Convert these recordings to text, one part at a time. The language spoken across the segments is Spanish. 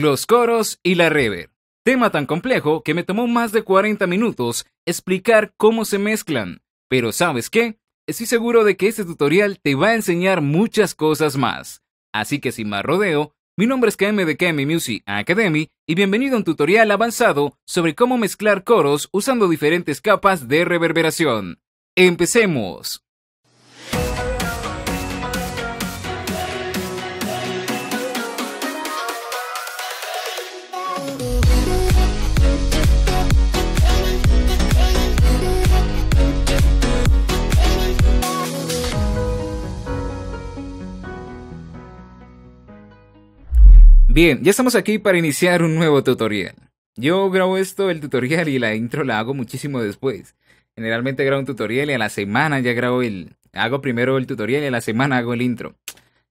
los coros y la rever, Tema tan complejo que me tomó más de 40 minutos explicar cómo se mezclan. Pero ¿sabes qué? Estoy seguro de que este tutorial te va a enseñar muchas cosas más. Así que sin más rodeo, mi nombre es KM de KM Music Academy y bienvenido a un tutorial avanzado sobre cómo mezclar coros usando diferentes capas de reverberación. ¡Empecemos! Bien, ya estamos aquí para iniciar un nuevo tutorial. Yo grabo esto, el tutorial y la intro la hago muchísimo después. Generalmente grabo un tutorial y a la semana ya grabo el... Hago primero el tutorial y a la semana hago el intro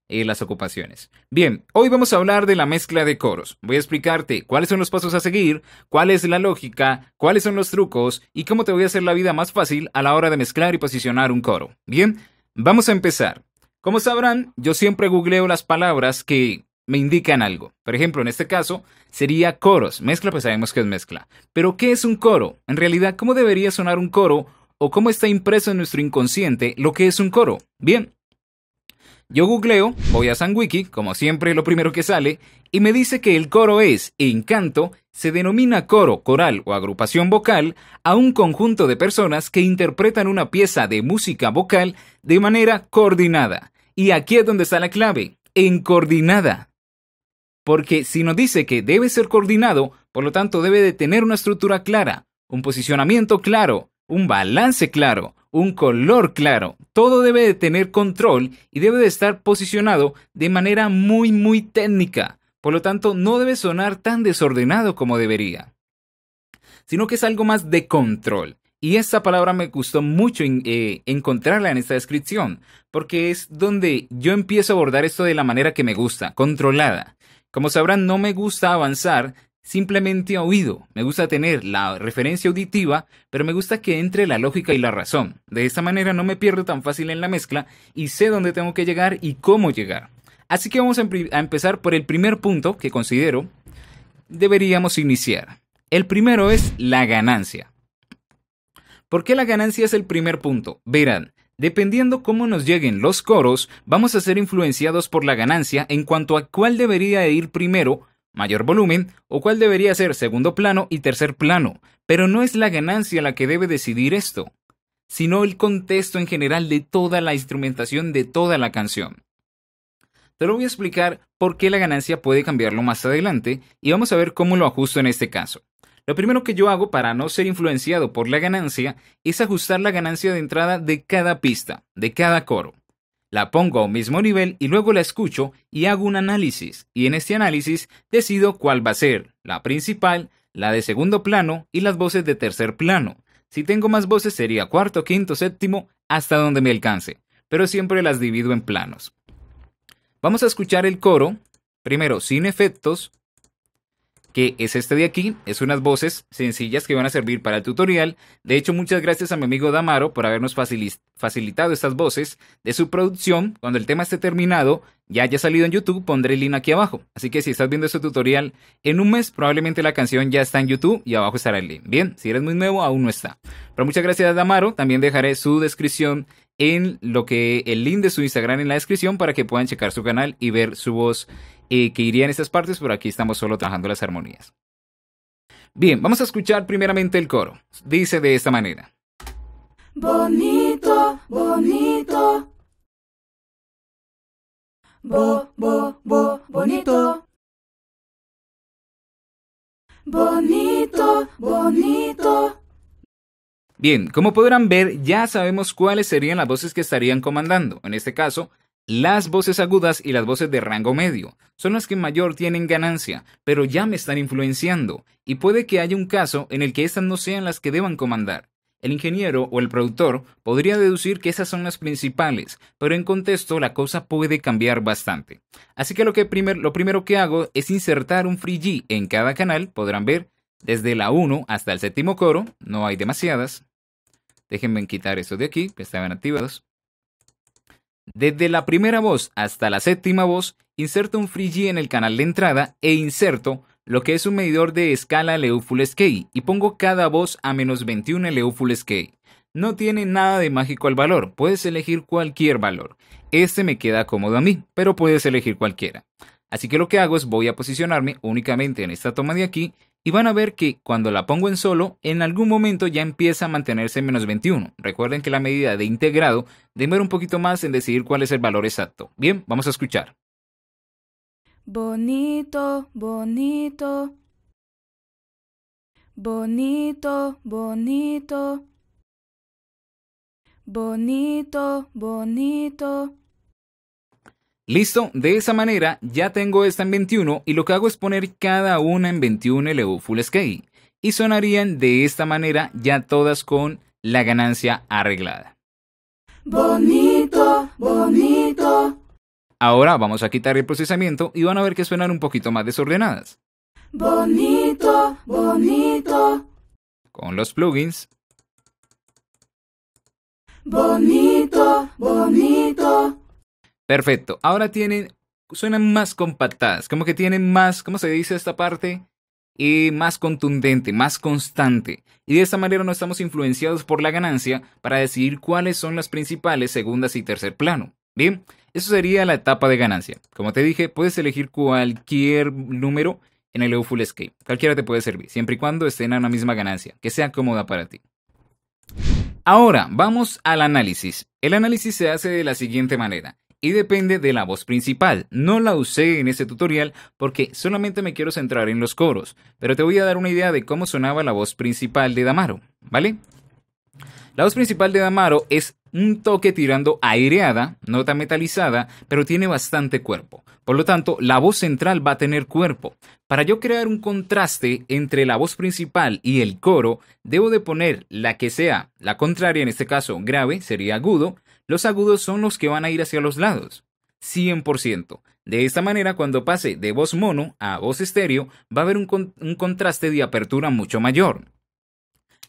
y las ocupaciones. Bien, hoy vamos a hablar de la mezcla de coros. Voy a explicarte cuáles son los pasos a seguir, cuál es la lógica, cuáles son los trucos y cómo te voy a hacer la vida más fácil a la hora de mezclar y posicionar un coro. Bien, vamos a empezar. Como sabrán, yo siempre googleo las palabras que me indican algo. Por ejemplo, en este caso sería coros. Mezcla, pues sabemos que es mezcla. Pero, ¿qué es un coro? En realidad, ¿cómo debería sonar un coro o cómo está impreso en nuestro inconsciente lo que es un coro? Bien. Yo googleo, voy a SanWiki, como siempre lo primero que sale, y me dice que el coro es, en canto, se denomina coro, coral o agrupación vocal a un conjunto de personas que interpretan una pieza de música vocal de manera coordinada. Y aquí es donde está la clave, en coordinada. Porque si nos dice que debe ser coordinado, por lo tanto debe de tener una estructura clara, un posicionamiento claro, un balance claro, un color claro. Todo debe de tener control y debe de estar posicionado de manera muy muy técnica. Por lo tanto, no debe sonar tan desordenado como debería. Sino que es algo más de control. Y esta palabra me gustó mucho eh, encontrarla en esta descripción, porque es donde yo empiezo a abordar esto de la manera que me gusta, controlada. Como sabrán, no me gusta avanzar simplemente a oído. Me gusta tener la referencia auditiva, pero me gusta que entre la lógica y la razón. De esta manera no me pierdo tan fácil en la mezcla y sé dónde tengo que llegar y cómo llegar. Así que vamos a, empezar por el primer punto que considero deberíamos iniciar. El primero es la ganancia. ¿Por qué la ganancia es el primer punto? Verán, Dependiendo cómo nos lleguen los coros, vamos a ser influenciados por la ganancia en cuanto a cuál debería ir primero, mayor volumen, o cuál debería ser segundo plano y tercer plano, pero no es la ganancia la que debe decidir esto, sino el contexto en general de toda la instrumentación de toda la canción. Te lo voy a explicar por qué la ganancia puede cambiarlo más adelante y vamos a ver cómo lo ajusto en este caso. Lo primero que yo hago para no ser influenciado por la ganancia es ajustar la ganancia de entrada de cada pista, de cada coro. La pongo a un mismo nivel y luego la escucho y hago un análisis, y en este análisis decido cuál va a ser, la principal, la de segundo plano y las voces de tercer plano. Si tengo más voces sería cuarto, quinto, séptimo, hasta donde me alcance, pero siempre las divido en planos. Vamos a escuchar el coro, primero sin efectos, que es este de aquí. Es unas voces sencillas que van a servir para el tutorial. De hecho, muchas gracias a mi amigo Damaro por habernos facilitado estas voces de su producción. Cuando el tema esté terminado, ya haya salido en YouTube, pondré el link aquí abajo. Así que si estás viendo este tutorial en un mes, probablemente la canción ya está en YouTube y abajo estará el link. Bien, si eres muy nuevo, aún no está. Pero muchas gracias Damaro. También dejaré su descripción en lo que el link de su Instagram en la descripción para que puedan checar su canal y ver su voz eh, que iría en estas partes, pero aquí estamos solo trabajando las armonías. Bien, vamos a escuchar primeramente el coro. Dice de esta manera. Bonito, bonito. Bo, bo, bo, bonito. Bonito, bonito. Bien, como podrán ver, ya sabemos cuáles serían las voces que estarían comandando. En este caso, las voces agudas y las voces de rango medio son las que mayor tienen ganancia, pero ya me están influenciando, y puede que haya un caso en el que estas no sean las que deban comandar. El ingeniero o el productor podría deducir que esas son las principales, pero en contexto la cosa puede cambiar bastante. Así que lo, primero que hago es insertar un free G en cada canal, podrán ver, desde la 1 hasta el séptimo coro, no hay demasiadas. Déjenme quitar esto de aquí, que estaban activados. Desde la primera voz hasta la séptima voz, inserto un G en el canal de entrada e inserto lo que es un medidor de escala LU Full Scale y pongo cada voz a menos 21 LU Full Scale. No tiene nada de mágico el valor, puedes elegir cualquier valor. Este me queda cómodo a mí, pero puedes elegir cualquiera. Así que lo que hago es voy a posicionarme únicamente en esta toma de aquí y van a ver que cuando la pongo en solo, en algún momento ya empieza a mantenerse en menos 21. Recuerden que la medida de integrado demora un poquito más en decidir cuál es el valor exacto. Bien, vamos a escuchar. Bonito, bonito. Bonito, bonito. Bonito, bonito. Listo, de esa manera ya tengo esta en 21 y lo que hago es poner cada una en 21 LU Full Scale y sonarían de esta manera ya todas con la ganancia arreglada. Bonito, bonito. Ahora vamos a quitar el procesamiento y van a ver que suenan un poquito más desordenadas. Bonito, bonito. Con los plugins. Bonito, bonito. Perfecto. Ahora tienen, suenan más compactadas, como que tienen más, ¿cómo se dice esta parte? Y eh, más contundente, más constante. Y de esta manera no estamos influenciados por la ganancia para decidir cuáles son las principales, segundas y tercer plano. Bien, eso sería la etapa de ganancia. Como te dije, puedes elegir cualquier número en el EU Escape. Cualquiera te puede servir, siempre y cuando estén a una misma ganancia, que sea cómoda para ti. Ahora, vamos al análisis. El análisis se hace de la siguiente manera y depende de la voz principal. No la usé en este tutorial porque solamente me quiero centrar en los coros, pero te voy a dar una idea de cómo sonaba la voz principal de Damaro, ¿vale? La voz principal de Damaro es un toque tirando aireada, nota metalizada, pero tiene bastante cuerpo. Por lo tanto, la voz central va a tener cuerpo. Para yo crear un contraste entre la voz principal y el coro, debo de poner la que sea la contraria, en este caso grave, sería agudo, los agudos son los que van a ir hacia los lados. 100%. De esta manera, cuando pase de voz mono a voz estéreo, va a haber un, contraste de apertura mucho mayor.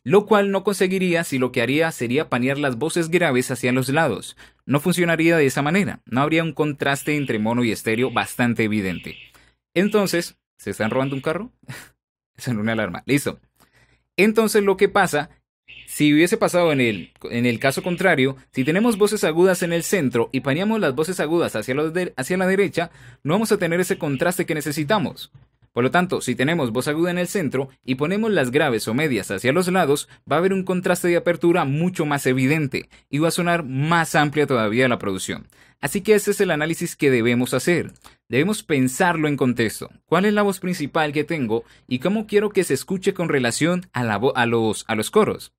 Lo cual no conseguiría si lo que haría sería panear las voces graves hacia los lados. No funcionaría de esa manera. No habría un contraste entre mono y estéreo bastante evidente. Entonces, ¿se están robando un carro? es una alarma. Listo. Entonces lo que pasa si hubiese pasado en el, caso contrario, si tenemos voces agudas en el centro y paneamos las voces agudas hacia, hacia la derecha, no vamos a tener ese contraste que necesitamos. Por lo tanto, si tenemos voz aguda en el centro y ponemos las graves o medias hacia los lados, va a haber un contraste de apertura mucho más evidente y va a sonar más amplia todavía la producción. Así que ese es el análisis que debemos hacer. Debemos pensarlo en contexto. ¿Cuál es la voz principal que tengo y cómo quiero que se escuche con relación a, a, los, a los coros?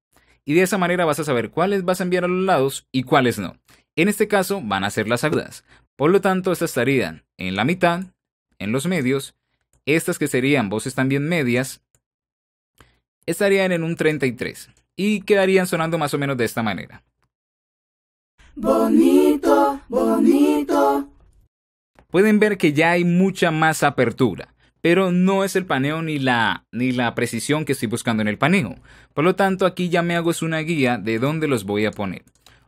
Y de esa manera vas a saber cuáles vas a enviar a los lados y cuáles no. En este caso van a ser las agudas. Por lo tanto, estas estarían en la mitad, en los medios, estas que serían voces también medias, estarían en un 33 y quedarían sonando más o menos de esta manera. Bonito, bonito, pueden ver que ya hay mucha más apertura, pero no es el paneo ni la, ni la precisión que estoy buscando en el paneo. Por lo tanto, aquí ya me hago una guía de dónde los voy a poner.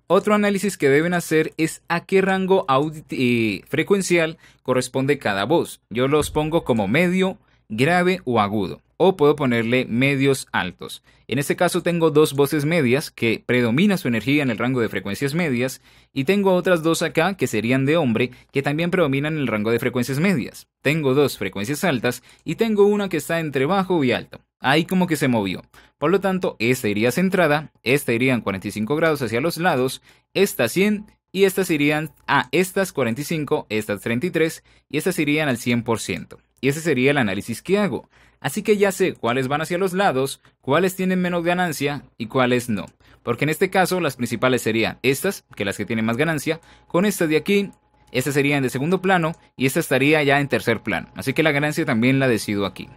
Otro análisis que deben hacer es a qué rango eh, frecuencial corresponde cada voz. Yo los pongo como medio, grave o agudo o puedo ponerle medios altos. En este caso tengo dos voces medias que predomina su energía en el rango de frecuencias medias y tengo otras dos acá que serían de hombre que también predominan en el rango de frecuencias medias. Tengo dos frecuencias altas y tengo una que está entre bajo y alto. Ahí como que se movió. Por lo tanto, esta iría centrada, esta iría en 45 grados hacia los lados, esta 100 y estas irían a ah, estas 45, estas 33 y estas irían al 100%. Y ese sería el análisis que hago. Así que ya sé cuáles van hacia los lados, cuáles tienen menos ganancia y cuáles no. Porque en este caso las principales serían estas, que las que tienen más ganancia, con esta de aquí, estas serían de segundo plano y esta estaría ya en tercer plano. Así que la ganancia también la decido aquí.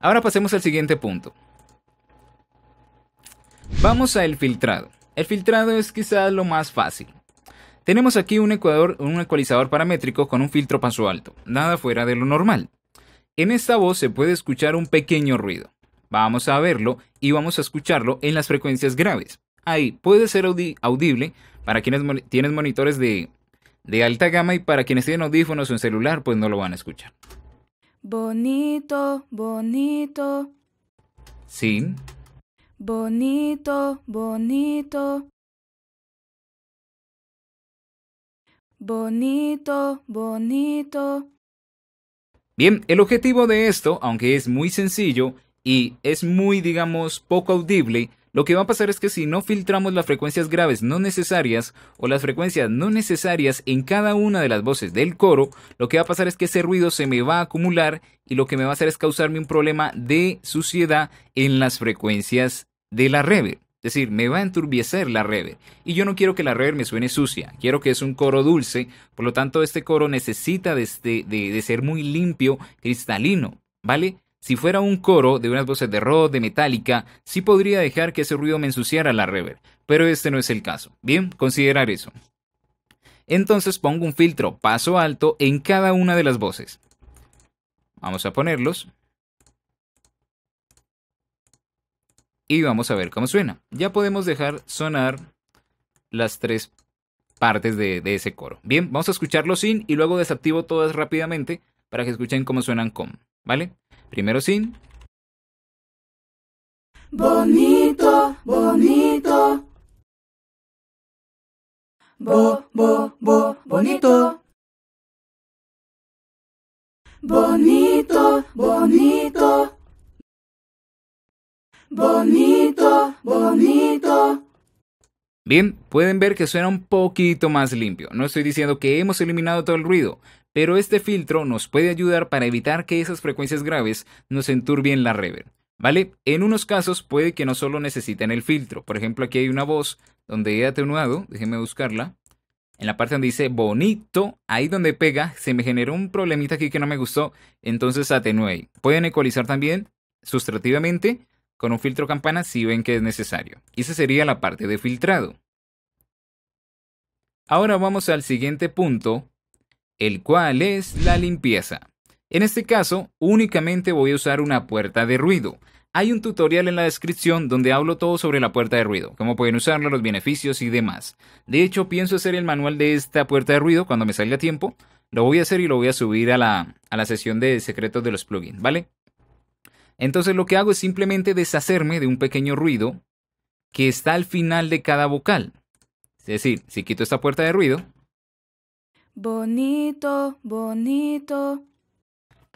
Ahora pasemos al siguiente punto. Vamos al filtrado. El filtrado es quizás lo más fácil. Tenemos aquí un, ecuador, un ecualizador paramétrico con un filtro paso alto, nada fuera de lo normal. En esta voz se puede escuchar un pequeño ruido. Vamos a verlo y vamos a escucharlo en las frecuencias graves. Ahí puede ser audible para quienes tienen monitores de, de alta gama y para quienes tienen audífonos o en celular, pues no lo van a escuchar. Bonito, bonito. Sin. Bonito, bonito. Bonito, bonito. Bien, el objetivo de esto, aunque es muy sencillo y es muy, digamos, poco audible, lo que va a pasar es que si no filtramos las frecuencias graves no necesarias o las frecuencias no necesarias en cada una de las voces del coro, lo que va a pasar es que ese ruido se me va a acumular y lo que me va a hacer es causarme un problema de suciedad en las frecuencias de la reverb. Es decir, me va a enturbiecer la rever. Y yo no quiero que la reverb me suene sucia. Quiero que es un coro dulce. Por lo tanto, este coro necesita de, ser muy limpio, cristalino. ¿Vale? Si fuera un coro de unas voces de rock, de metálica, sí podría dejar que ese ruido me ensuciara la reverb. Pero este no es el caso. Bien, considerar eso. Entonces pongo un filtro paso alto en cada una de las voces. Vamos a ponerlos. y vamos a ver cómo suena. Ya podemos dejar sonar las tres partes de, ese coro. Bien, vamos a escucharlo sin y luego desactivo todas rápidamente para que escuchen cómo suenan con, ¿vale? Primero sin. Bonito, bonito. Bo, bo, bo, bonito. Bonito, bonito bonito, bonito. Bien, pueden ver que suena un poquito más limpio. No estoy diciendo que hemos eliminado todo el ruido, pero este filtro nos puede ayudar para evitar que esas frecuencias graves nos enturbien la reverb. ¿Vale? En unos casos puede que no solo necesiten el filtro. Por ejemplo, aquí hay una voz donde he atenuado, déjenme buscarla. En la parte donde dice bonito, ahí donde pega, se me generó un problemita aquí que no me gustó, entonces atenué. Pueden ecualizar también sustrativamente con un filtro campana si ven que es necesario. Y esa sería la parte de filtrado. Ahora vamos al siguiente punto, el cual es la limpieza. En este caso, únicamente voy a usar una puerta de ruido. Hay un tutorial en la descripción donde hablo todo sobre la puerta de ruido, cómo pueden usarla, los beneficios y demás. De hecho, pienso hacer el manual de esta puerta de ruido cuando me salga tiempo. Lo voy a hacer y lo voy a subir a la, a la sesión de secretos de los plugins, ¿vale? Entonces lo que hago es simplemente deshacerme de un pequeño ruido que está al final de cada vocal. Es decir, si quito esta puerta de ruido. Bonito, bonito.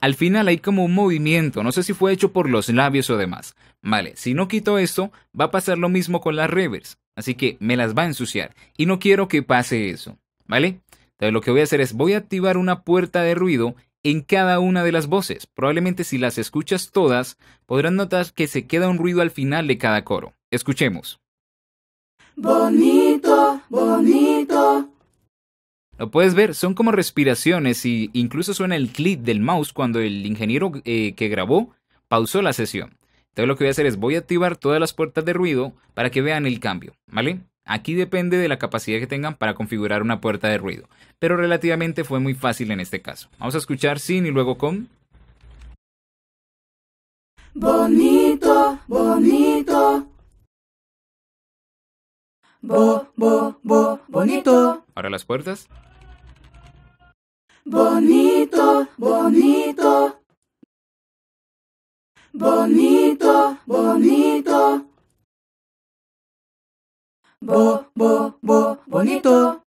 Al final hay como un movimiento, no sé si fue hecho por los labios o demás. Vale, si no quito esto, va a pasar lo mismo con las revers. Así que me las va a ensuciar. Y no quiero que pase eso. ¿Vale? Entonces lo que voy a hacer es voy a activar una puerta de ruido en cada una de las voces. Probablemente si las escuchas todas, podrán notar que se queda un ruido al final de cada coro. Escuchemos. Bonito, bonito. Lo puedes ver, son como respiraciones y incluso suena el clic del mouse cuando el ingeniero eh, que grabó pausó la sesión. Entonces lo que voy a hacer es voy a activar todas las puertas de ruido para que vean el cambio, ¿vale? Aquí depende de la capacidad que tengan para configurar una puerta de ruido, pero relativamente fue muy fácil en este caso. Vamos a escuchar sin y luego con. Bonito, bonito. Bo, bo, bo, bonito. Ahora las puertas. Bonito, bonito. Bonito, bonito bo, bo, bo, bonito.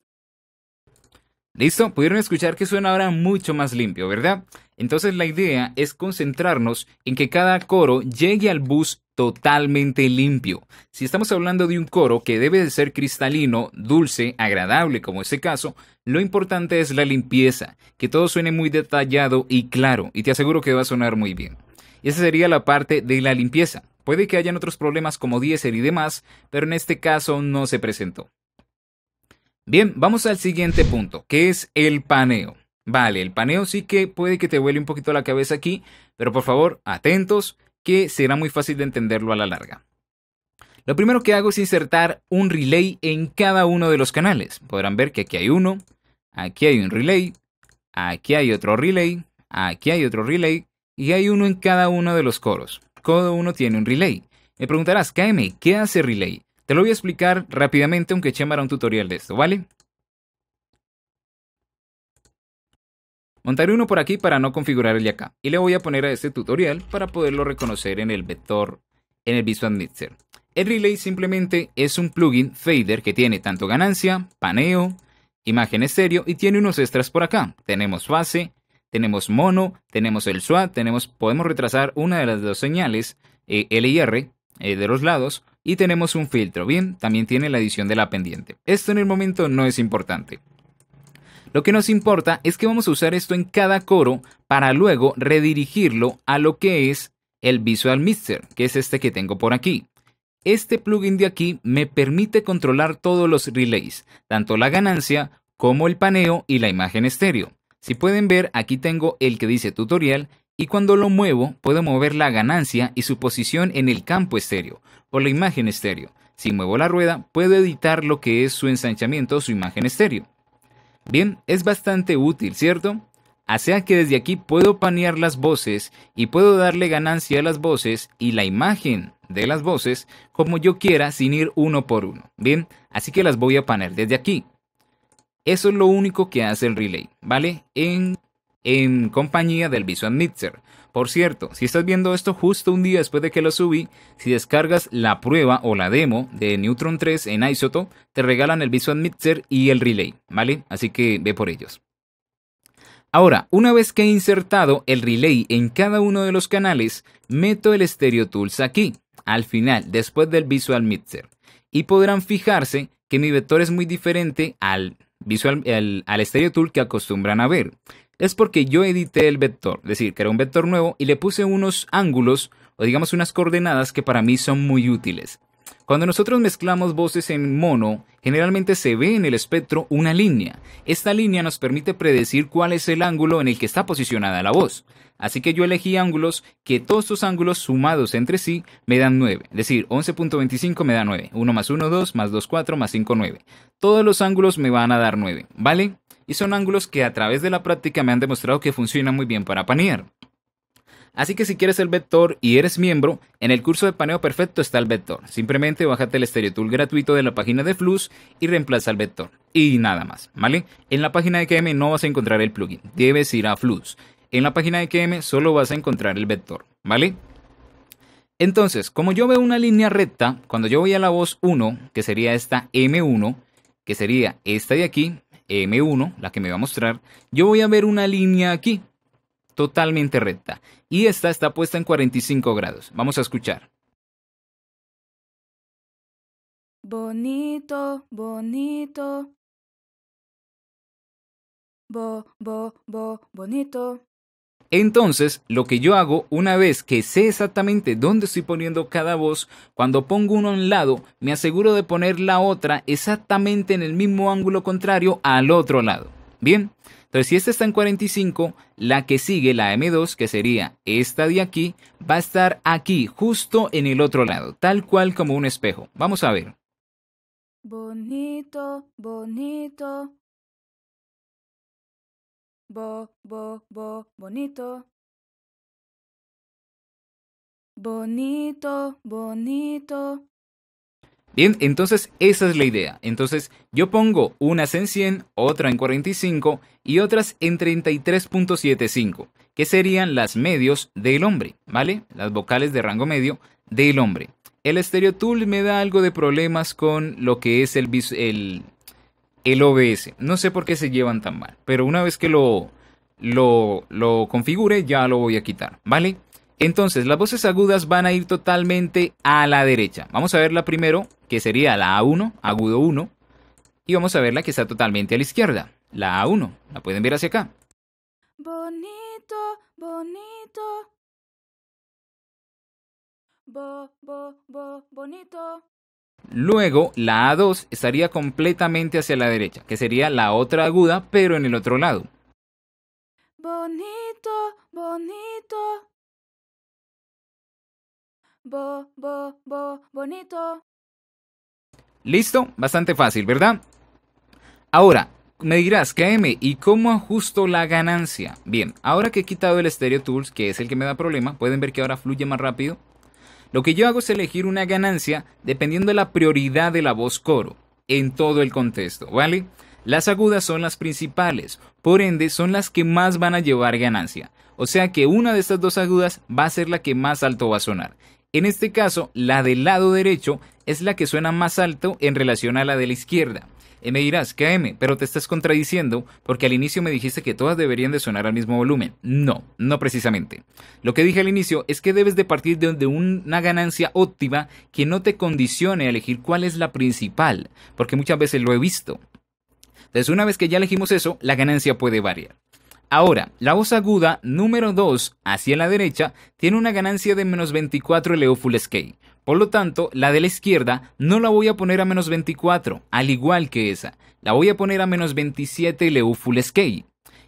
¿Listo? Pudieron escuchar que suena ahora mucho más limpio, ¿verdad? Entonces la idea es concentrarnos en que cada coro llegue al bus totalmente limpio. Si estamos hablando de un coro que debe de ser cristalino, dulce, agradable como este caso, lo importante es la limpieza, que todo suene muy detallado y claro, y te aseguro que va a sonar muy bien. Esa sería la parte de la limpieza. Puede que hayan otros problemas como diésel y demás, pero en este caso no se presentó. Bien, vamos al siguiente punto, que es el paneo. Vale, el paneo sí que puede que te huele un poquito la cabeza aquí, pero por favor, atentos, que será muy fácil de entenderlo a la larga. Lo primero que hago es insertar un relay en cada uno de los canales. Podrán ver que aquí hay uno, aquí hay un relay, aquí hay otro relay, aquí hay otro relay y hay uno en cada uno de los coros cada uno tiene un relay. Me preguntarás, KM, ¿qué hace relay? Te lo voy a explicar rápidamente, aunque Chema un tutorial de esto, ¿vale? Montaré uno por aquí para no configurar el de acá. Y le voy a poner a este tutorial para poderlo reconocer en el vector, en el Visual Mixer. El Relay simplemente es un plugin fader que tiene tanto ganancia, paneo, imagen estéreo y tiene unos extras por acá. Tenemos fase, tenemos mono, tenemos el SWAT, podemos retrasar una de las dos señales, eh, L y R, eh, de los lados, y tenemos un filtro. Bien, también tiene la edición de la pendiente. Esto en el momento no es importante. Lo que nos importa es que vamos a usar esto en cada coro para luego redirigirlo a lo que es el Visual Mister, que es este que tengo por aquí. Este plugin de aquí me permite controlar todos los relays, tanto la ganancia como el paneo y la imagen estéreo. Si pueden ver, aquí tengo el que dice tutorial y cuando lo muevo puedo mover la ganancia y su posición en el campo estéreo o la imagen estéreo. Si muevo la rueda, puedo editar lo que es su ensanchamiento o su imagen estéreo. Bien, es bastante útil, ¿cierto? Así que desde aquí puedo panear las voces y puedo darle ganancia a las voces y la imagen de las voces como yo quiera sin ir uno por uno. Bien, así que las voy a panear desde aquí. Eso es lo único que hace el relay, ¿vale? En, en compañía del Visual Mixer. Por cierto, si estás viendo esto justo un día después de que lo subí, si descargas la prueba o la demo de Neutron 3 en Isoto, te regalan el Visual Mixer y el relay, ¿vale? Así que ve por ellos. Ahora, una vez que he insertado el relay en cada uno de los canales, meto el Stereo Tools aquí, al final, después del Visual Mixer. Y podrán fijarse que mi vector es muy diferente al visual, al Stereo Tool que acostumbran a ver. Es porque yo edité el vector, es decir, era un vector nuevo y le puse unos ángulos o digamos unas coordenadas que para mí son muy útiles. Cuando nosotros mezclamos voces en mono, generalmente se ve en el espectro una línea. Esta línea nos permite predecir cuál es el ángulo en el que está posicionada la voz. Así que yo elegí ángulos que todos estos ángulos sumados entre sí me dan 9. Es decir, 11.25 me da 9. 1 más 1, 2, más 2, 4, más 5, 9. Todos los ángulos me van a dar 9, ¿vale? Y son ángulos que a través de la práctica me han demostrado que funcionan muy bien para panear. Así que si quieres el vector y eres miembro, en el curso de paneo perfecto está el vector. Simplemente bájate el estereotool gratuito de la página de Flux y reemplaza el vector. Y nada más, ¿vale? En la página de KM no vas a encontrar el plugin, debes ir a Flux en la página de KM solo vas a encontrar el vector, ¿vale? Entonces, como yo veo una línea recta, cuando yo voy a la voz 1, que sería esta M1, que sería esta de aquí, M1, la que me va a mostrar, yo voy a ver una línea aquí, totalmente recta. Y esta está puesta en 45 grados. Vamos a escuchar. Bonito, bonito. Bo, bo, bo, bonito. Entonces, lo que yo hago una vez que sé exactamente dónde estoy poniendo cada voz, cuando pongo uno a un lado, me aseguro de poner la otra exactamente en el mismo ángulo contrario al otro lado. Bien, entonces si esta está en 45, la que sigue, la M2, que sería esta de aquí, va a estar aquí, justo en el otro lado, tal cual como un espejo. Vamos a ver. Bonito, bonito, bo, bo, bo, bonito. Bonito, bonito. Bien, entonces esa es la idea. Entonces yo pongo unas en 100, otra en 45 y otras en 33.75, que serían las medios del hombre, ¿vale? Las vocales de rango medio del hombre. El Stereo Tool me da algo de problemas con lo que es el, el el OBS. No sé por qué se llevan tan mal, pero una vez que lo, lo, lo configure ya lo voy a quitar, ¿vale? Entonces, las voces agudas van a ir totalmente a la derecha. Vamos a ver la primero, que sería la A1, agudo 1, y vamos a ver la que está totalmente a la izquierda, la A1. La pueden ver hacia acá. Bonito, bonito. Bo, bo, bo, bonito. Luego, la A2 estaría completamente hacia la derecha, que sería la otra aguda, pero en el otro lado. Bonito, bonito. Bo, bo, bo, bonito. Listo, bastante fácil, ¿verdad? Ahora, me dirás, KM, ¿y cómo ajusto la ganancia? Bien, ahora que he quitado el Stereo Tools, que es el que me da problema, pueden ver que ahora fluye más rápido lo que yo hago es elegir una ganancia dependiendo de la prioridad de la voz coro en todo el contexto, ¿vale? Las agudas son las principales, por ende son las que más van a llevar ganancia. O sea que una de estas dos agudas va a ser la que más alto va a sonar. En este caso, la del lado derecho es la que suena más alto en relación a la de la izquierda. Y me dirás, KM, pero te estás contradiciendo porque al inicio me dijiste que todas deberían de sonar al mismo volumen. No, no precisamente. Lo que dije al inicio es que debes de partir de, una ganancia óptima que no te condicione a elegir cuál es la principal, porque muchas veces lo he visto. Entonces, una vez que ya elegimos eso, la ganancia puede variar. Ahora, la voz aguda número 2, hacia la derecha, tiene una ganancia de menos 24 Leo Full Scale. Por lo tanto, la de la izquierda no la voy a poner a menos 24, al igual que esa. La voy a poner a menos 27 leu full scale.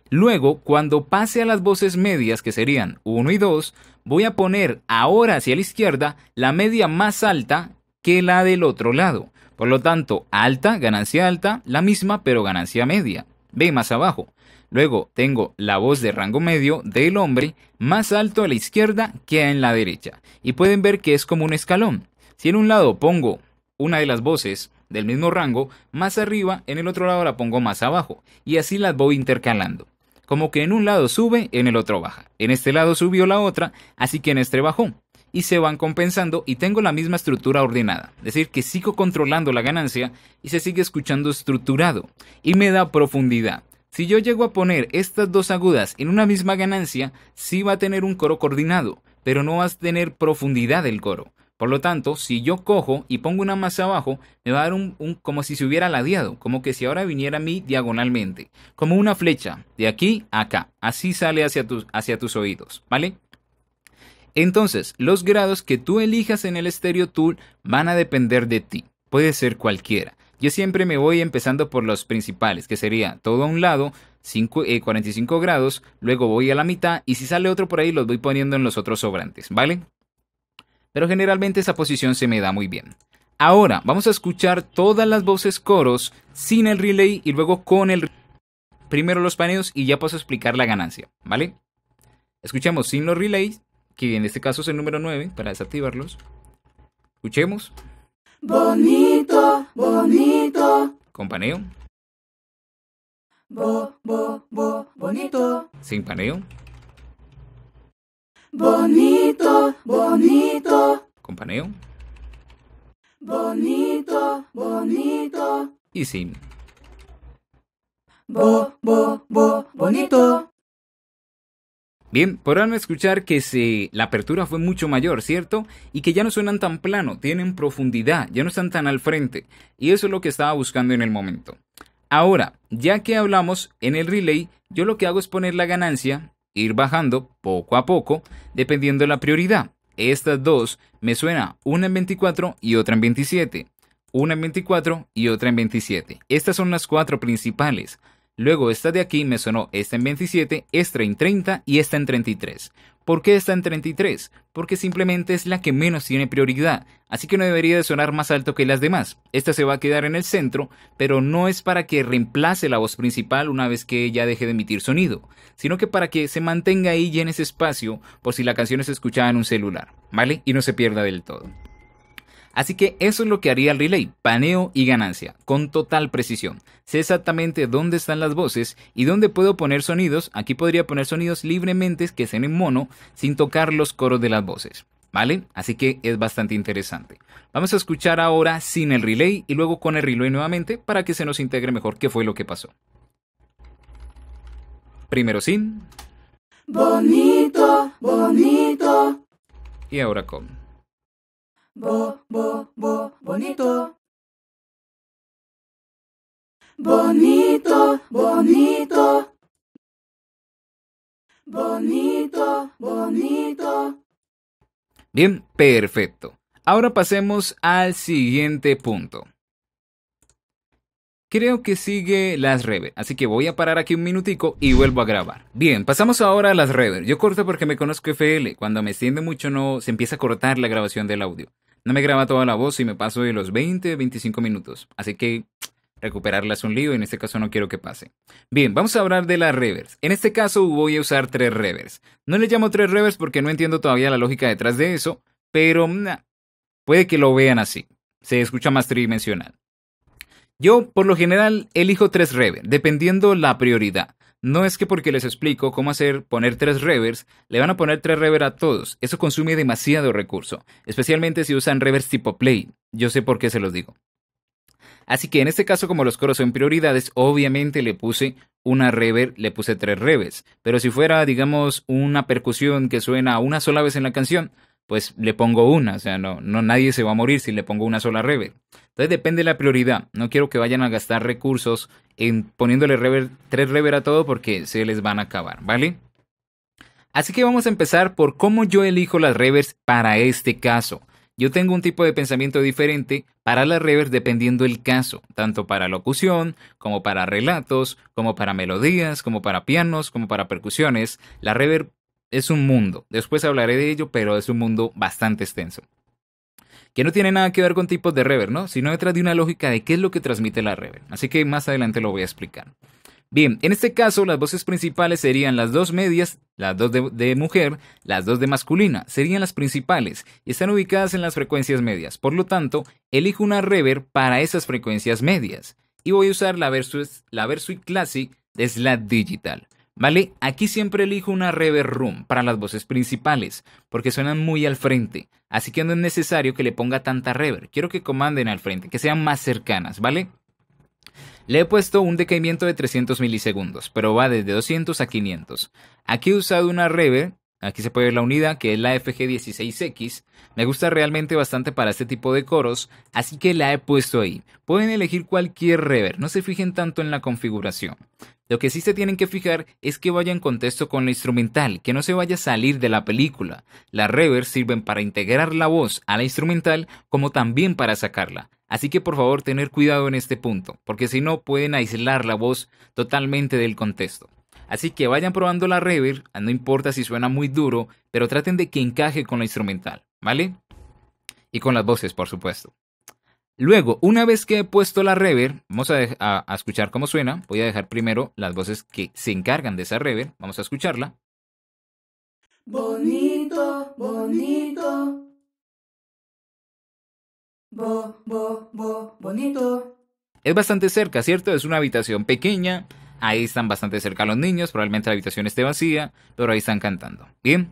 Luego, cuando pase a las voces medias, que serían 1 y 2, voy a poner ahora hacia la izquierda la media más alta que la del otro lado. Por lo tanto, alta, ganancia alta, la misma pero ganancia media. Ve más abajo. Luego tengo la voz de rango medio del hombre más alto a la izquierda que en la derecha. Y pueden ver que es como un escalón. Si en un lado pongo una de las voces del mismo rango más arriba, en el otro lado la pongo más abajo. Y así las voy intercalando. Como que en un lado sube, en el otro baja. En este lado subió la otra, así que en este bajó y se van compensando y tengo la misma estructura ordenada. Es decir, que sigo controlando la ganancia y se sigue escuchando estructurado y me da profundidad. Si yo llego a poner estas dos agudas en una misma ganancia, sí va a tener un coro coordinado, pero no vas a tener profundidad del coro. Por lo tanto, si yo cojo y pongo una más abajo, me va a dar un, como si se hubiera ladeado, como que si ahora viniera a mí diagonalmente, como una flecha, de aquí a acá, así sale hacia tus, hacia tus oídos, ¿vale? Entonces, los grados que tú elijas en el Stereo Tool van a depender de ti, puede ser cualquiera. Yo siempre me voy empezando por los principales, que sería todo a un lado, 45 eh, grados, luego voy a la mitad y si sale otro por ahí los voy poniendo en los otros sobrantes, ¿vale? Pero generalmente esa posición se me da muy bien. Ahora vamos a escuchar todas las voces coros sin el relay y luego con el... Primero los paneos y ya paso a explicar la ganancia, ¿vale? Escuchamos sin los relays, que en este caso es el número 9 para desactivarlos. Escuchemos. Bonito, bonito. ¿Con paneo? Bo, bo, bo, bonito. ¿Sin paneo? Bonito, bonito. ¿Con paneo? Bonito, bonito. ¿Y sin? Bo, bo, bo, bonito. Bien, podrán escuchar que la apertura fue mucho mayor, ¿cierto? Y que ya no suenan tan plano, tienen profundidad, ya no están tan al frente. Y eso es lo que estaba buscando en el momento. Ahora, ya que hablamos en el relay, yo lo que hago es poner la ganancia, ir bajando poco a poco, dependiendo de la prioridad. Estas dos me suena una en 24 y otra en 27. Una en 24 y otra en 27. Estas son las cuatro principales. Luego esta de aquí me sonó esta en 27, esta en 30 y esta en 33. ¿Por qué esta en 33? Porque simplemente es la que menos tiene prioridad, así que no debería de sonar más alto que las demás. Esta se va a quedar en el centro, pero no es para que reemplace la voz principal una vez que ella deje de emitir sonido, sino que para que se mantenga ahí y en ese espacio por si la canción es escuchada en un celular, ¿vale? Y no se pierda del todo. Así que eso es lo que haría el relay, paneo y ganancia, con total precisión. Sé exactamente dónde están las voces y dónde puedo poner sonidos, aquí podría poner sonidos libremente que estén en mono sin tocar los coros de las voces. ¿Vale? Así que es bastante interesante. Vamos a escuchar ahora sin el relay y luego con el relay nuevamente para que se nos integre mejor qué fue lo que pasó. Primero sin. Bonito, bonito. Y ahora con bo, bo, bo, bonito. Bonito, bonito. Bonito, bonito. Bien, perfecto. Ahora pasemos al siguiente punto. Creo que sigue las rever, así que voy a parar aquí un minutico y vuelvo a grabar. Bien, pasamos ahora a las rever. Yo corto porque me conozco FL, cuando me extiende mucho no se empieza a cortar la grabación del audio. No me graba toda la voz y me paso de los 20, 25 minutos. Así que recuperarla es un lío y en este caso no quiero que pase. Bien, vamos a hablar de las revers. En este caso voy a usar tres revers. No le llamo tres revers porque no entiendo todavía la lógica detrás de eso, pero puede que lo vean así. Se escucha más tridimensional. Yo por lo general elijo tres revers, dependiendo la prioridad. No es que porque les explico cómo hacer poner tres revers, le van a poner tres revers a todos. Eso consume demasiado recurso, especialmente si usan revers tipo play. Yo sé por qué se los digo. Así que en este caso, como los coros son prioridades, obviamente le puse una rever, le puse tres revers. Pero si fuera, digamos, una percusión que suena una sola vez en la canción, pues le pongo una. O sea, no, nadie se va a morir si le pongo una sola rever. Entonces depende de la prioridad. No quiero que vayan a gastar recursos en poniéndole tres rever a todo porque se les van a acabar, ¿vale? Así que vamos a empezar por cómo yo elijo las revers para este caso. Yo tengo un tipo de pensamiento diferente para las revers dependiendo el caso, tanto para locución, como para relatos, como para melodías, como para pianos, como para percusiones. La rever es un mundo. Después hablaré de ello, pero es un mundo bastante extenso que no tiene nada que ver con tipos de rever, ¿no? sino detrás de una lógica de qué es lo que transmite la rever. Así que más adelante lo voy a explicar. Bien, en este caso las voces principales serían las dos medias, las dos de, mujer, las dos de masculina, serían las principales y están ubicadas en las frecuencias medias. Por lo tanto, elijo una rever para esas frecuencias medias y voy a usar la Versus, la Classic de Slat Digital. ¿Vale? Aquí siempre elijo una reverb room para las voces principales, porque suenan muy al frente, así que no es necesario que le ponga tanta reverb, quiero que comanden al frente, que sean más cercanas, ¿vale? Le he puesto un decaimiento de 300 milisegundos, pero va desde 200 a 500. Aquí he usado una reverb Aquí se puede ver la unidad, que es la FG16X. Me gusta realmente bastante para este tipo de coros, así que la he puesto ahí. Pueden elegir cualquier reverb, no se fijen tanto en la configuración. Lo que sí se tienen que fijar es que vaya en contexto con la instrumental, que no se vaya a salir de la película. Las reverbs sirven para integrar la voz a la instrumental como también para sacarla. Así que por favor tener cuidado en este punto, porque si no pueden aislar la voz totalmente del contexto. Así que vayan probando la reverb, ah, no importa si suena muy duro, pero traten de que encaje con la instrumental, ¿vale? Y con las voces, por supuesto. Luego, una vez que he puesto la reverb, vamos a, escuchar cómo suena. Voy a dejar primero las voces que se encargan de esa reverb. Vamos a escucharla. Bonito, bonito. Bo, bo, bo, bonito. Es bastante cerca, ¿cierto? Es una habitación pequeña Ahí están bastante cerca los niños, probablemente la habitación esté vacía, pero ahí están cantando. Bien.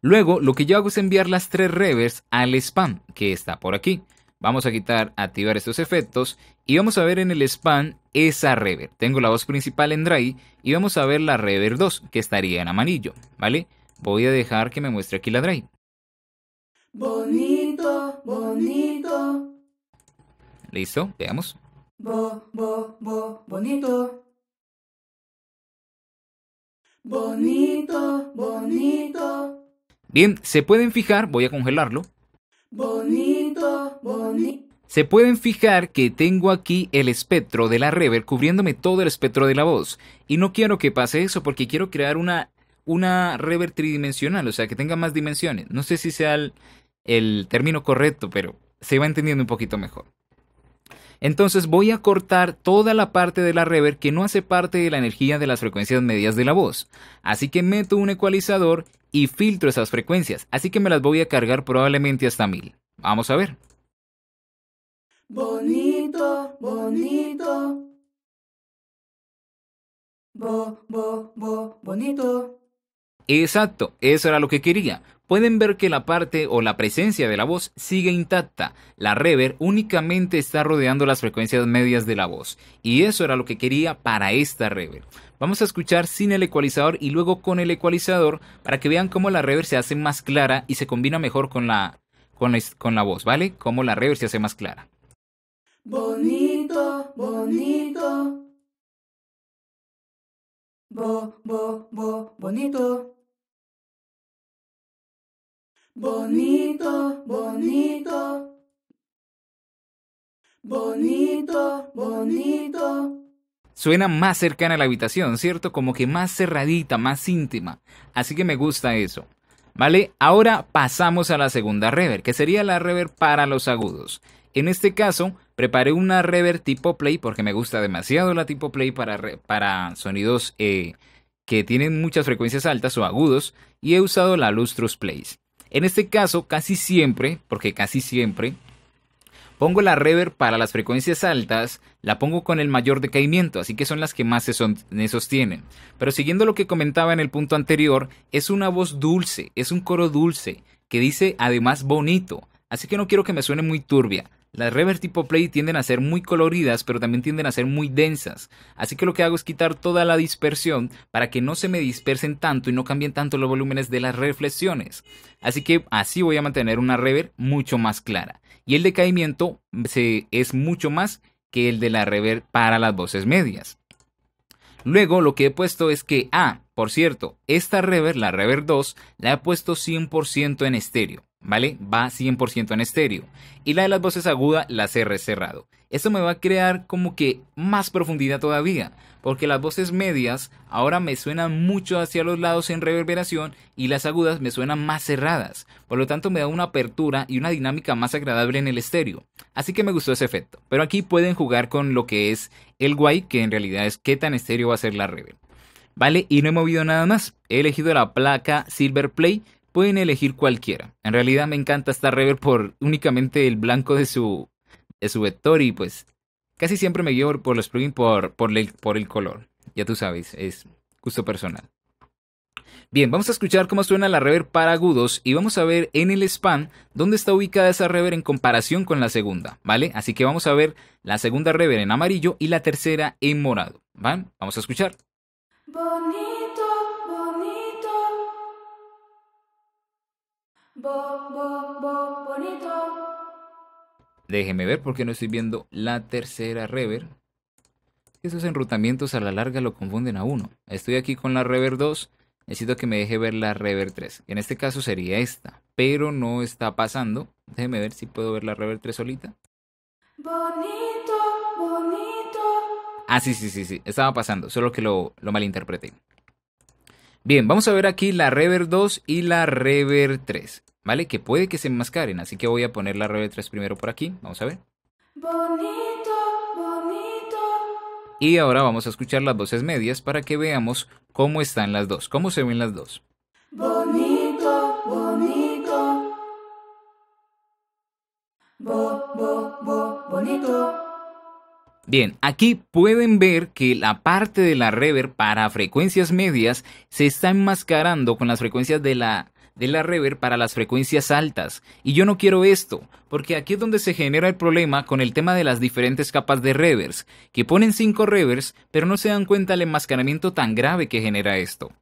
Luego, lo que yo hago es enviar las tres revers al spam, que está por aquí. Vamos a quitar, activar estos efectos y vamos a ver en el spam esa rever. Tengo la voz principal en dry y vamos a ver la rever 2, que estaría en amarillo, ¿vale? Voy a dejar que me muestre aquí la dry. Bonito, bonito. Listo, veamos. Bo, bo, bo, bonito. Bonito, bonito. Bien, se pueden fijar, voy a congelarlo. Bonito, bonito. Se pueden fijar que tengo aquí el espectro de la reverb cubriéndome todo el espectro de la voz. Y no quiero que pase eso porque quiero crear una, una reverb tridimensional, o sea, que tenga más dimensiones. No sé si sea el término correcto, pero se va entendiendo un poquito mejor. Entonces voy a cortar toda la parte de la reverb que no hace parte de la energía de las frecuencias medias de la voz. Así que meto un ecualizador y filtro esas frecuencias, así que me las voy a cargar probablemente hasta 1000. Vamos a ver. Bonito, bonito. Bo, bo, bo, bonito. Exacto, eso era lo que quería. Pueden ver que la parte o la presencia de la voz sigue intacta. La rever únicamente está rodeando las frecuencias medias de la voz. Y eso era lo que quería para esta rever. Vamos a escuchar sin el ecualizador y luego con el ecualizador para que vean cómo la reverb se hace más clara y se combina mejor con la, con con la voz, ¿vale? Cómo la reverb se hace más clara. Bonito, bonito. Bo, bo, bo, bonito bonito, bonito, bonito, bonito. Suena más cercana a la habitación, ¿cierto? Como que más cerradita, más íntima. Así que me gusta eso. ¿Vale? Ahora pasamos a la segunda rever, que sería la rever para los agudos. En este caso, preparé una rever tipo play porque me gusta demasiado la tipo play para, sonidos eh, que tienen muchas frecuencias altas o agudos y he usado la Lustrous Place. En este caso, casi siempre, porque casi siempre, pongo la reverb para las frecuencias altas, la pongo con el mayor decaimiento, así que son las que más se sostienen. Pero siguiendo lo que comentaba en el punto anterior, es una voz dulce, es un coro dulce, que dice además bonito, así que no quiero que me suene muy turbia. Las rever tipo play tienden a ser muy coloridas, pero también tienden a ser muy densas. Así que lo que hago es quitar toda la dispersión para que no se me dispersen tanto y no cambien tanto los volúmenes de las reflexiones. Así que así voy a mantener una rever mucho más clara. Y el decaimiento se, es mucho más que el de la rever para las voces medias. Luego lo que he puesto es que, ah, por cierto, esta rever, la rever 2, la he puesto 100% en estéreo. ¿vale? Va 100% en estéreo. Y la de las voces agudas la cerré cerrado. Esto me va a crear como que más profundidad todavía, porque las voces medias ahora me suenan mucho hacia los lados en reverberación y las agudas me suenan más cerradas. Por lo tanto me da una apertura y una dinámica más agradable en el estéreo. Así que me gustó ese efecto. Pero aquí pueden jugar con lo que es el guay, que en realidad es qué tan estéreo va a ser la reverb. ¿vale? Y no he movido nada más. He elegido la placa Silver Play Pueden elegir cualquiera. En realidad me encanta esta rever por únicamente el blanco de su, de su vector y pues casi siempre me guío por los plugins por, por, el, por el color. Ya tú sabes, es gusto personal. Bien, vamos a escuchar cómo suena la rever para agudos y vamos a ver en el span dónde está ubicada esa rever en comparación con la segunda, ¿vale? Así que vamos a ver la segunda rever en amarillo y la tercera en morado, ¿vale? Vamos a escuchar. Bo, bonito. Déjeme ver porque no estoy viendo la tercera rever. Esos enrutamientos a la larga lo confunden a uno. Estoy aquí con la rever 2. Necesito que me deje ver la rever 3. En este caso sería esta. Pero no está pasando. Déjeme ver si puedo ver la rever 3 solita. Bonito, bonito. Ah, sí, sí, sí, sí. Estaba pasando. Solo que lo, lo malinterpreté. Bien, vamos a ver aquí la Rever 2 y la Rever 3. ¿vale? Que puede que se enmascaren, así que voy a poner la reverb 3 primero por aquí, vamos a ver. Bonito, bonito. Y ahora vamos a escuchar las voces medias para que veamos cómo están las dos, cómo se ven las dos. Bonito, bonito. Bo, bo, bo, bonito. Bien, aquí pueden ver que la parte de la reverb para frecuencias medias se está enmascarando con las frecuencias de la de la reverb para las frecuencias altas. Y yo no quiero esto, porque aquí es donde se genera el problema con el tema de las diferentes capas de reverbs, que ponen 5 reverbs, pero no se dan cuenta del enmascaramiento tan grave que genera esto.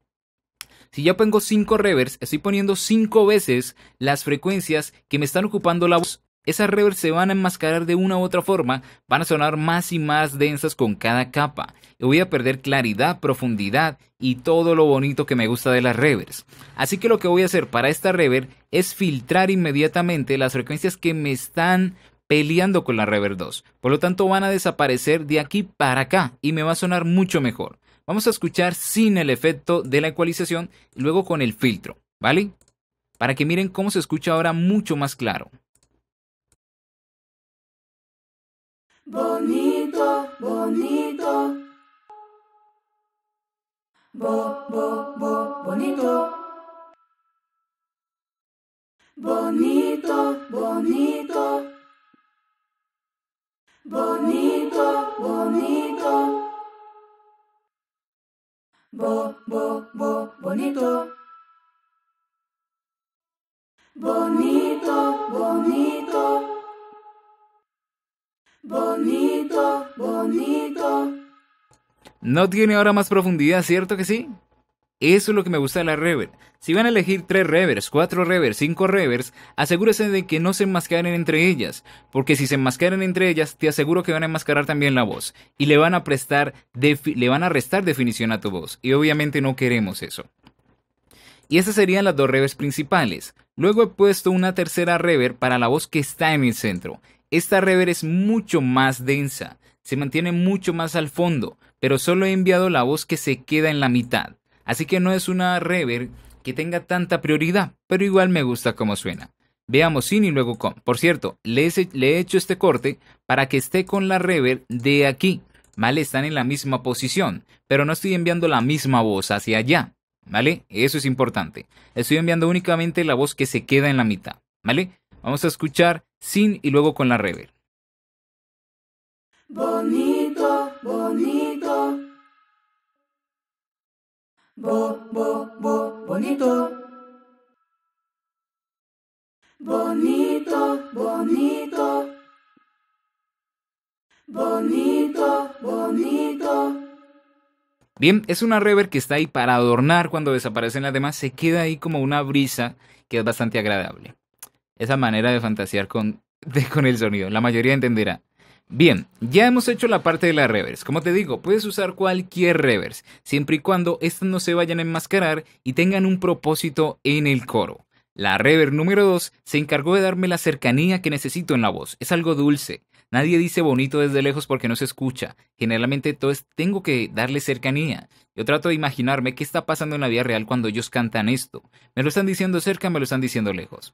Si ya pongo 5 reverbs, estoy poniendo 5 veces las frecuencias que me están ocupando la voz esas reverbs se van a enmascarar de una u otra forma, van a sonar más y más densas con cada capa. Y voy a perder claridad, profundidad y todo lo bonito que me gusta de las reverbs. Así que lo que voy a hacer para esta reverb es filtrar inmediatamente las frecuencias que me están peleando con la reverb 2. Por lo tanto van a desaparecer de aquí para acá y me va a sonar mucho mejor. Vamos a escuchar sin el efecto de la ecualización y luego con el filtro, ¿vale? Para que miren cómo se escucha ahora mucho más claro. bonito, bonito. Bo, bo, bo, bonito. Bonito, bonito. Bonito, bonito. Bo, bo, bo, bonito. Bonito. bonito. No tiene ahora más profundidad, ¿cierto que sí? Eso es lo que me gusta de la reverb. Si van a elegir tres revers, cuatro revers, cinco revers, asegúrese de que no se enmascaren entre ellas, porque si se enmascaran entre ellas, te aseguro que van a enmascarar también la voz y le van a prestar le van a restar definición a tu voz, y obviamente no queremos eso. Y esas serían las dos revers principales. Luego he puesto una tercera rever para la voz que está en el centro. Esta rever es mucho más densa se mantiene mucho más al fondo, pero solo he enviado la voz que se queda en la mitad. Así que no es una reverb que tenga tanta prioridad, pero igual me gusta como suena. Veamos sin y luego con. Por cierto, le he, hecho este corte para que esté con la reverb de aquí. ¿Vale? Están en la misma posición, pero no estoy enviando la misma voz hacia allá. ¿Vale? Eso es importante. Estoy enviando únicamente la voz que se queda en la mitad. ¿Vale? Vamos a escuchar sin y luego con la reverb bonito, bonito. Bo, bo, bo, bonito. Bonito, bonito. Bonito, bonito. Bien, es una reverb que está ahí para adornar cuando desaparecen las demás, se queda ahí como una brisa que es bastante agradable. Esa manera de fantasear con, con el sonido, la mayoría entenderá. Bien, ya hemos hecho la parte de la reverse. Como te digo, puedes usar cualquier reverse, siempre y cuando estas no se vayan a enmascarar y tengan un propósito en el coro. La reverse número 2 se encargó de darme la cercanía que necesito en la voz. Es algo dulce. Nadie dice bonito desde lejos porque no se escucha. Generalmente entonces tengo que darle cercanía. Yo trato de imaginarme qué está pasando en la vida real cuando ellos cantan esto. Me lo están diciendo cerca, me lo están diciendo lejos.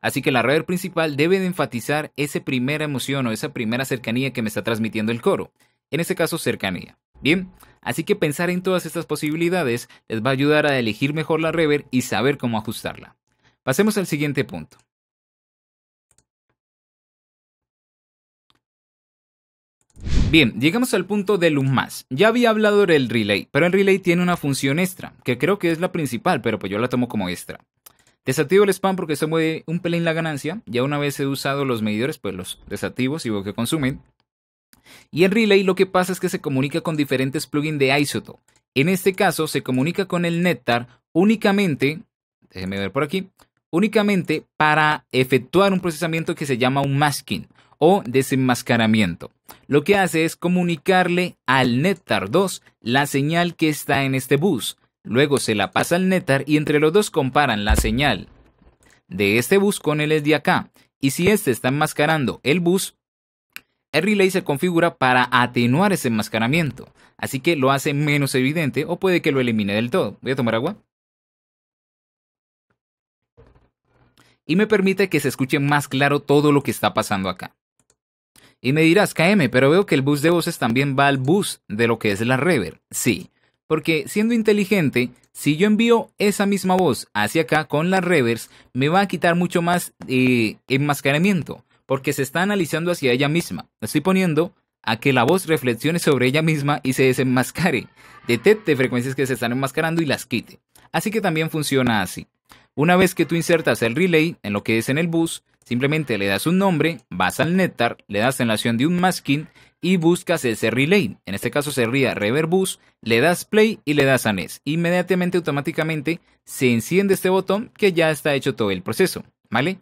Así que la reverb principal debe de enfatizar esa primera emoción o esa primera cercanía que me está transmitiendo el coro. En este caso, cercanía. Bien, así que pensar en todas estas posibilidades les va a ayudar a elegir mejor la reverb y saber cómo ajustarla. Pasemos al siguiente punto. Bien, llegamos al punto del un más. Ya había hablado del relay, pero el relay tiene una función extra, que creo que es la principal, pero pues yo la tomo como extra. Desactivo el spam porque se mueve un pelín la ganancia. Ya una vez he usado los medidores, pues los desactivo si vos que consumen. Y en Relay lo que pasa es que se comunica con diferentes plugins de Isoto. En este caso se comunica con el NETAR únicamente, déjenme ver por aquí, únicamente para efectuar un procesamiento que se llama un masking o desenmascaramiento. Lo que hace es comunicarle al NETAR 2 la señal que está en este bus Luego se la pasa al netar y entre los dos comparan la señal de este bus con el de acá. Y si este está enmascarando el bus, el relay se configura para atenuar ese enmascaramiento. Así que lo hace menos evidente o puede que lo elimine del todo. Voy a tomar agua. Y me permite que se escuche más claro todo lo que está pasando acá. Y me dirás, KM, pero veo que el bus de voces también va al bus de lo que es la reverb. Sí, porque siendo inteligente, si yo envío esa misma voz hacia acá con la Reverse, me va a quitar mucho más eh, enmascaramiento, porque se está analizando hacia ella misma. Estoy poniendo a que la voz reflexione sobre ella misma y se desenmascare, detecte frecuencias que se están enmascarando y las quite. Así que también funciona así. Una vez que tú insertas el relay en lo que es en el bus, simplemente le das un nombre, vas al netar, le das la acción de un masking y buscas ese relay. En este caso sería Reverb Bus le das play y le das a Inmediatamente, automáticamente, se enciende este botón que ya está hecho todo el proceso, ¿vale?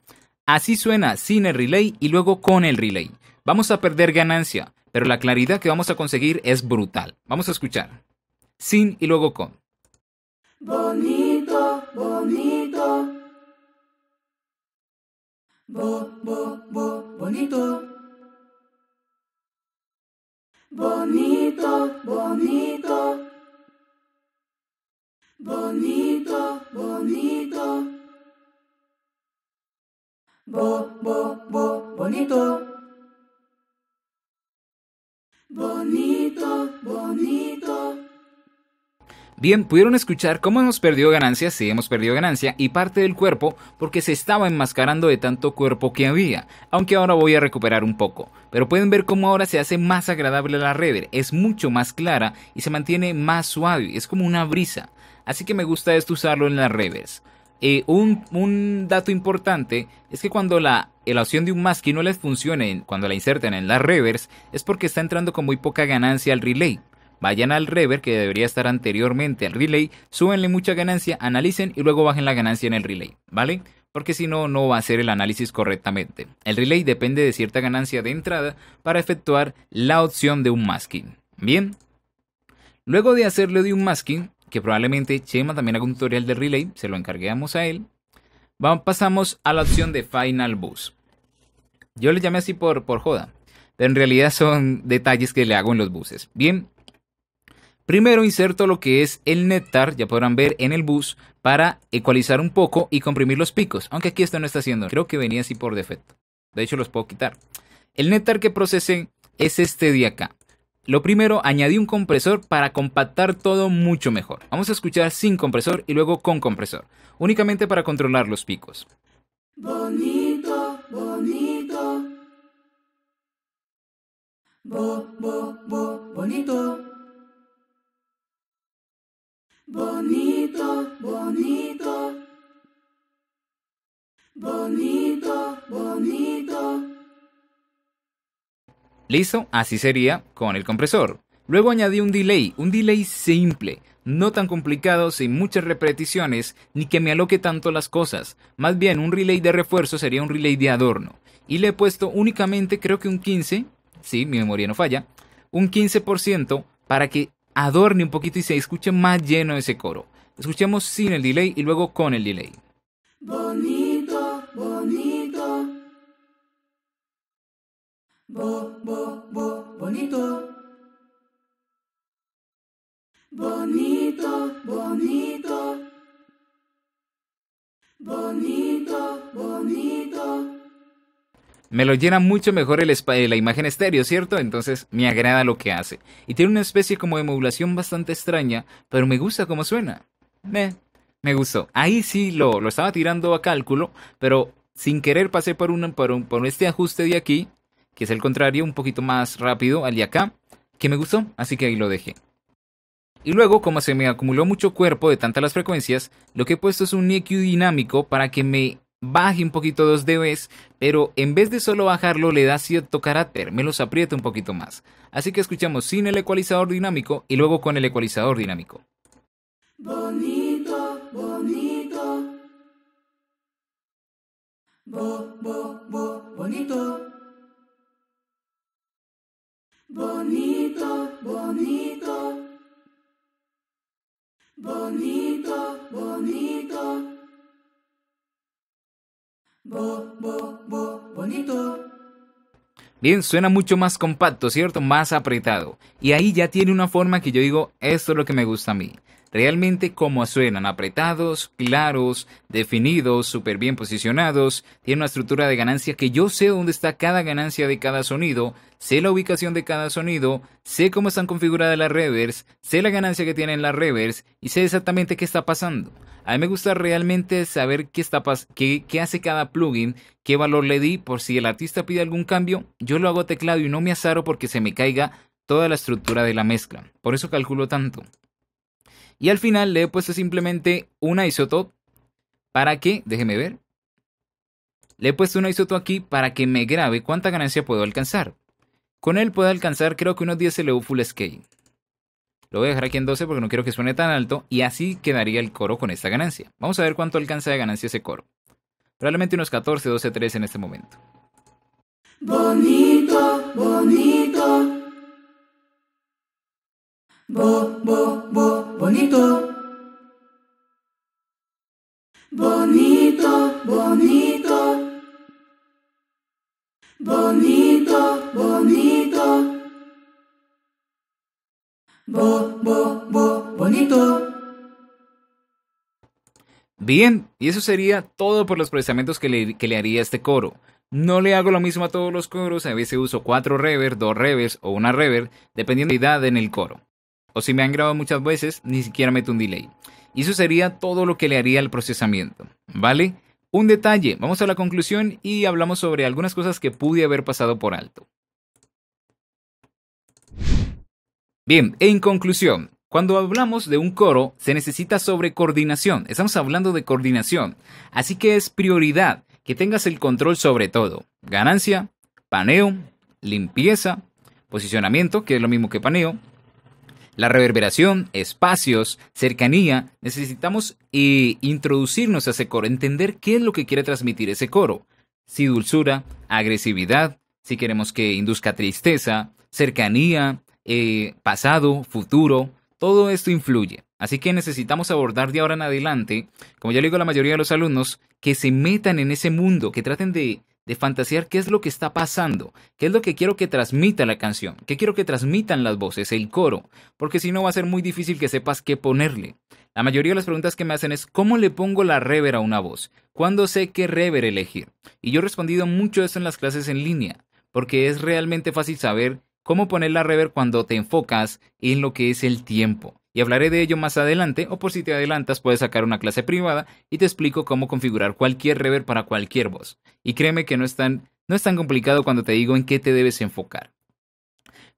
Así suena sin el relay y luego con el relay. Vamos a perder ganancia, pero la claridad que vamos a conseguir es brutal. Vamos a escuchar. Sin y luego con. Bonito, bonito. Bo, bo, bo, bonito bonito, bonito, bonito, bonito, bo, bo, bo, bonito, bonito, bonito. Bien, pudieron escuchar cómo hemos perdido ganancia, sí hemos perdido ganancia, y parte del cuerpo porque se estaba enmascarando de tanto cuerpo que había, aunque ahora voy a recuperar un poco. Pero pueden ver cómo ahora se hace más agradable la rever, es mucho más clara y se mantiene más suave, es como una brisa. Así que me gusta esto usarlo en las revers. Eh, un, dato importante es que cuando la, la opción de un masking no les funcione cuando la inserten en las revers es porque está entrando con muy poca ganancia al relay. Vayan al rever que debería estar anteriormente al relay, súbenle mucha ganancia, analicen y luego bajen la ganancia en el relay, ¿vale? Porque si no, no va a hacer el análisis correctamente. El relay depende de cierta ganancia de entrada para efectuar la opción de un masking. Bien. Luego de hacerlo de un masking, que probablemente Chema también haga un tutorial de relay, se lo encarguemos a él, vamos, pasamos a la opción de Final bus Yo le llamé así por, por joda, pero en realidad son detalles que le hago en los buses. Bien, Primero inserto lo que es el NETAR, ya podrán ver en el bus, para ecualizar un poco y comprimir los picos, aunque aquí esto no está haciendo, creo que venía así por defecto. De hecho los puedo quitar. El NETAR que procesé es este de acá. Lo primero, añadí un compresor para compactar todo mucho mejor. Vamos a escuchar sin compresor y luego con compresor, únicamente para controlar los picos. Bonito, bonito. Bo, bo, bo, bonito. Bonito, bonito. Bonito, bonito. Listo, así sería con el compresor. Luego añadí un delay, un delay simple, no tan complicado, sin muchas repeticiones, ni que me aloque tanto las cosas. Más bien, un relay de refuerzo sería un relay de adorno. Y le he puesto únicamente, creo que un 15, sí, mi memoria no falla, un 15% para que adorne un poquito y se escuche más lleno ese coro. Escuchemos sin el delay y luego con el delay. Bonito, bonito. Bo, bo, bonito. Bonito, bonito. Bonito, bonito me lo llena mucho mejor el la imagen estéreo, ¿cierto? Entonces me agrada lo que hace. Y tiene una especie como de modulación bastante extraña, pero me gusta cómo suena. Me, me gustó. Ahí sí lo, lo estaba tirando a cálculo, pero sin querer pasé por, un, por, un, por este ajuste de aquí, que es el contrario, un poquito más rápido al de acá, que me gustó, así que ahí lo dejé. Y luego, como se me acumuló mucho cuerpo de tantas las frecuencias, lo que he puesto es un EQ dinámico para que me baje un poquito los dBs, pero en vez de solo bajarlo le da cierto carácter, me los aprieta un poquito más. Así que escuchamos sin el ecualizador dinámico y luego con el ecualizador dinámico. Bonito, bonito. Bo, bo, bo, bonito. Bonito, bonito. Bonito, bonito. Bo, bo, bonito. Bien, suena mucho más compacto, ¿cierto? Más apretado. Y ahí ya tiene una forma que yo digo, esto es lo que me gusta a mí. Realmente como suenan, apretados, claros, definidos, súper bien posicionados, tiene una estructura de ganancia que yo sé dónde está cada ganancia de cada sonido, sé la ubicación de cada sonido, sé cómo están configuradas las reverbs, sé la ganancia que tienen las reverbs y sé exactamente qué está pasando. A mí me gusta realmente saber qué, hace cada plugin, qué valor le di, por si el artista pide algún cambio, yo lo hago teclado y no me azaro porque se me caiga toda la estructura de la mezcla. Por eso calculo tanto. Y al final le he puesto simplemente una isotop para que, déjeme ver, le he puesto un isotop aquí para que me grabe cuánta ganancia puedo alcanzar. Con él puedo alcanzar creo que unos 10 LU full scale. Lo voy a dejar aquí en 12 porque no quiero que suene tan alto y así quedaría el coro con esta ganancia. Vamos a ver cuánto alcanza de ganancia ese coro. Probablemente unos 14, 12, 13 en este momento. Bonito, bonito. Bo, bo, bo, bonito. Bonito, bonito. Bonito, bonito. Bo, bo, bonito. Bien, y eso sería todo por los procesamientos que le, haría a este coro. No le hago lo mismo a todos los coros, a veces uso 4 revers, 2 revers o una rever, dependiendo de la edad en el coro. O si me han grabado muchas veces, ni siquiera meto un delay. Y eso sería todo lo que le haría al procesamiento, ¿vale? Un detalle, vamos a la conclusión y hablamos sobre algunas cosas que pude haber pasado por alto. Bien, en conclusión, cuando hablamos de un coro, se necesita sobre coordinación. Estamos hablando de coordinación. Así que es prioridad que tengas el control sobre todo. Ganancia, paneo, limpieza, posicionamiento, que es lo mismo que paneo, la reverberación, espacios, cercanía, necesitamos eh, introducirnos a ese coro, entender qué es lo que quiere transmitir ese coro. Si dulzura, agresividad, si queremos que induzca tristeza, cercanía, eh, pasado, futuro, todo esto influye. Así que necesitamos abordar de ahora en adelante, como ya le digo a la mayoría de los alumnos, que se metan en ese mundo, que traten de, de fantasear qué es lo que está pasando, qué es lo que quiero que transmita la canción, qué quiero que transmitan las voces, el coro, porque si no va a ser muy difícil que sepas qué ponerle. La mayoría de las preguntas que me hacen es ¿cómo le pongo la rever a una voz? ¿Cuándo sé qué rever elegir? Y yo he respondido mucho eso en las clases en línea, porque es realmente fácil saber cómo poner la reverb cuando te enfocas en lo que es el tiempo. Y hablaré de ello más adelante, o por si te adelantas puedes sacar una clase privada y te explico cómo configurar cualquier reverb para cualquier voz. Y créeme que no es tan, no es tan complicado cuando te digo en qué te debes enfocar.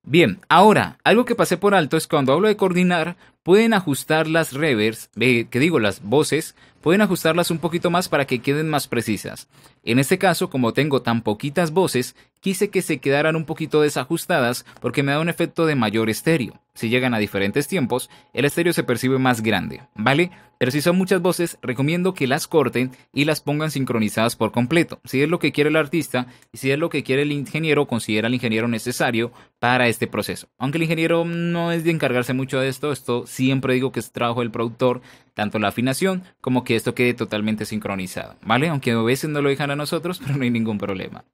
Bien, ahora, algo que pasé por alto es cuando hablo de coordinar, pueden ajustar las revers, que digo las voces, pueden ajustarlas un poquito más para que queden más precisas. En este caso, como tengo tan poquitas voces, quise que se quedaran un poquito desajustadas porque me da un efecto de mayor estéreo. Si llegan a diferentes tiempos, el estéreo se percibe más grande, ¿vale? Pero si son muchas voces, recomiendo que las corten y las pongan sincronizadas por completo. Si es lo que quiere el artista y si es lo que quiere el ingeniero, considera al ingeniero necesario para este proceso. Aunque el ingeniero no es de encargarse mucho de esto, esto siempre digo que es trabajo del productor, tanto la afinación como que esto quede totalmente sincronizado, ¿vale? Aunque a veces no lo dejan a nosotros, pero no hay ningún problema.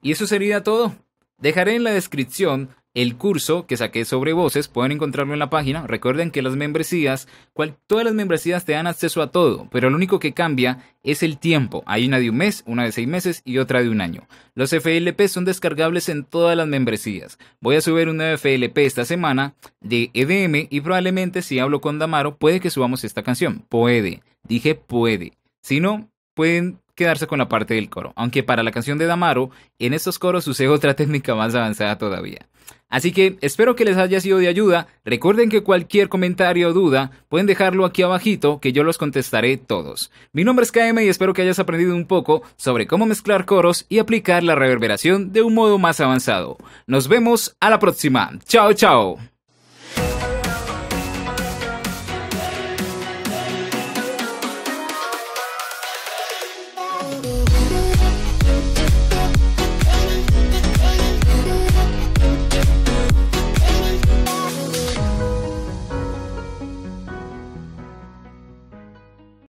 Y eso sería todo. Dejaré en la descripción el curso que saqué sobre voces, pueden encontrarlo en la página. Recuerden que las membresías, todas las membresías te dan acceso a todo, pero lo único que cambia es el tiempo. Hay una de un mes, una de seis meses y otra de un año. Los FLP son descargables en todas las membresías. Voy a subir un FLP esta semana de EDM y probablemente si hablo con Damaro puede que subamos esta canción. Puede. Dije puede. Si no, pueden quedarse con la parte del coro, aunque para la canción de Damaro, en estos coros usé otra técnica más avanzada todavía. Así que espero que les haya sido de ayuda, recuerden que cualquier comentario o duda pueden dejarlo aquí abajito que yo los contestaré todos. Mi nombre es KM y espero que hayas aprendido un poco sobre cómo mezclar coros y aplicar la reverberación de un modo más avanzado. Nos vemos a la próxima, chao chao.